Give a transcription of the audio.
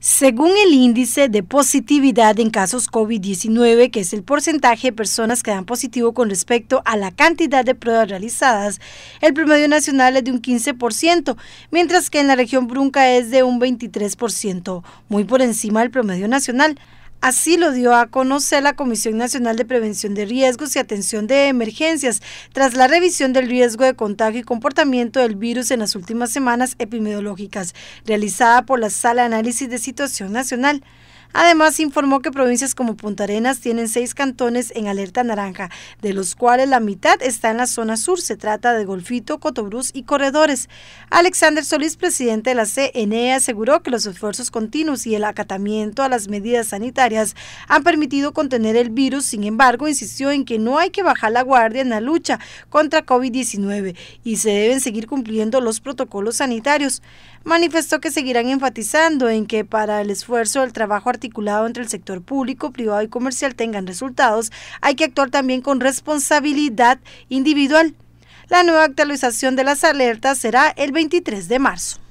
Según el índice de positividad en casos COVID-19, que es el porcentaje de personas que dan positivo con respecto a la cantidad de pruebas realizadas, el promedio nacional es de un 15%, mientras que en la región Brunca es de un 23%, muy por encima del promedio nacional. Así lo dio a conocer la Comisión Nacional de Prevención de Riesgos y Atención de Emergencias tras la revisión del riesgo de contagio y comportamiento del virus en las últimas semanas epidemiológicas, realizada por la Sala de Análisis de Situación Nacional. Además, informó que provincias como Punta Arenas tienen seis cantones en alerta naranja, de los cuales la mitad está en la zona sur. Se trata de Golfito, Cotobruz y Corredores. Alexander Solís, presidente de la CNE, aseguró que los esfuerzos continuos y el acatamiento a las medidas sanitarias han permitido contener el virus. Sin embargo, insistió en que no hay que bajar la guardia en la lucha contra COVID-19 y se deben seguir cumpliendo los protocolos sanitarios. Manifestó que seguirán enfatizando en que para el esfuerzo del trabajo articulado entre el sector público, privado y comercial tengan resultados, hay que actuar también con responsabilidad individual. La nueva actualización de las alertas será el 23 de marzo.